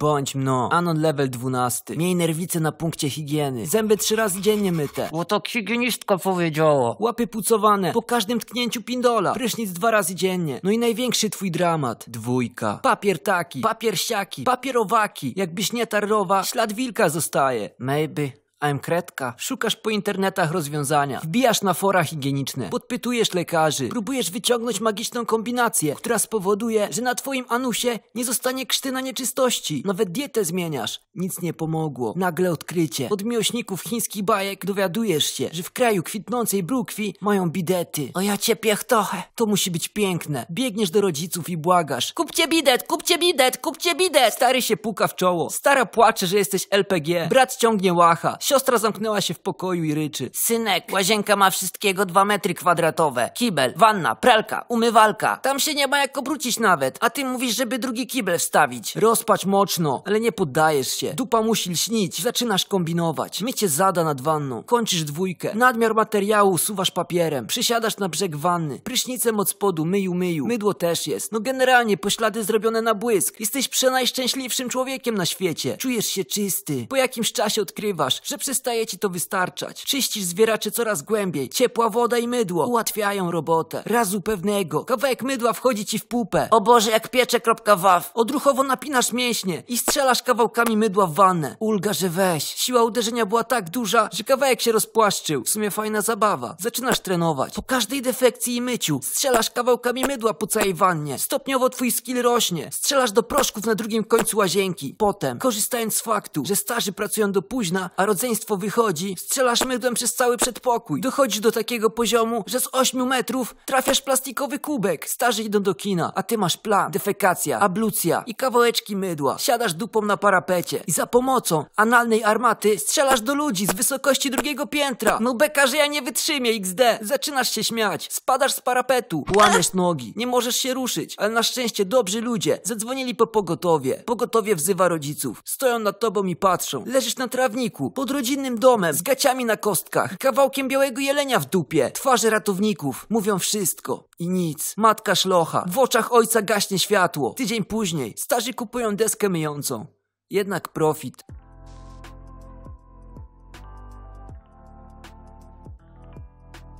Bądź mno. Anon level 12. Miej nerwice na punkcie higieny. Zęby trzy razy dziennie myte. Bo tak higienistka powiedziała. Łapy pucowane. Po każdym tknięciu pindola. Prysznic dwa razy dziennie. No i największy twój dramat. Dwójka. Papier taki. Papier siaki. Papierowaki. Jakbyś nie tarowa, ślad wilka zostaje. Maybe. AM Kredka. Szukasz po internetach rozwiązania. Wbijasz na fora higieniczne. Podpytujesz lekarzy. Próbujesz wyciągnąć magiczną kombinację, która spowoduje, że na twoim anusie nie zostanie krztyna nieczystości. Nawet dietę zmieniasz. Nic nie pomogło. Nagle odkrycie. Od miłośników chińskich bajek dowiadujesz się, że w kraju kwitnącej brukwi mają bidety. O ja cię piechtochę. To musi być piękne. Biegniesz do rodziców i błagasz. Kupcie bidet, kupcie bidet, kupcie bidet. Stary się puka w czoło. Stara płacze, że jesteś LPG. Brat ciągnie łacha. Siostra zamknęła się w pokoju i ryczy. Synek, łazienka ma wszystkiego dwa metry kwadratowe. Kibel, wanna, pralka, umywalka. Tam się nie ma jak obrócić nawet. A ty mówisz, żeby drugi kibel wstawić. Rozpacz mocno, ale nie poddajesz się. Dupa musi lśnić. Zaczynasz kombinować. Mycie zada nad wanną. Kończysz dwójkę. Nadmiar materiału suwasz papierem. Przysiadasz na brzeg wanny. Prysznicem od spodu myju, myju. Mydło też jest. No generalnie poślady zrobione na błysk. Jesteś przenajszczęśliwszym człowiekiem na świecie. Czujesz się czysty. Po jakimś czasie odkrywasz, że przestaje ci to wystarczać. Czyścisz zwieraczy coraz głębiej. Ciepła woda i mydło ułatwiają robotę. Razu pewnego. Kawałek mydła wchodzi ci w pupę. O Boże, jak piecze kropka waw. Odruchowo napinasz mięśnie i strzelasz kawałkami mydła w wannę. Ulga, że weź. Siła uderzenia była tak duża, że kawałek się rozpłaszczył. W sumie fajna zabawa. Zaczynasz trenować. Po każdej defekcji i myciu strzelasz kawałkami mydła po całej wannie. Stopniowo twój skill rośnie. Strzelasz do proszków na drugim końcu łazienki. Potem, korzystając z faktu, że starzy pracują do późna, a rodzeni wychodzi. Strzelasz mydłem przez cały przedpokój. Dochodzisz do takiego poziomu, że z 8 metrów trafiasz plastikowy kubek. Starzy idą do kina, a ty masz plan. Defekacja, ablucja i kawałeczki mydła. Siadasz dupą na parapecie i za pomocą analnej armaty strzelasz do ludzi z wysokości drugiego piętra. No beka, że ja nie wytrzymię XD. Zaczynasz się śmiać. Spadasz z parapetu. Łamiesz nogi. Nie możesz się ruszyć. Ale na szczęście dobrzy ludzie zadzwonili po pogotowie. Pogotowie wzywa rodziców. Stoją nad tobą i patrzą. Leżysz na trawniku. Podróż rodzinnym domem, z gaciami na kostkach, kawałkiem białego jelenia w dupie, twarze ratowników. Mówią wszystko. I nic. Matka szlocha. W oczach ojca gaśnie światło. Tydzień później starzy kupują deskę myjącą. Jednak profit.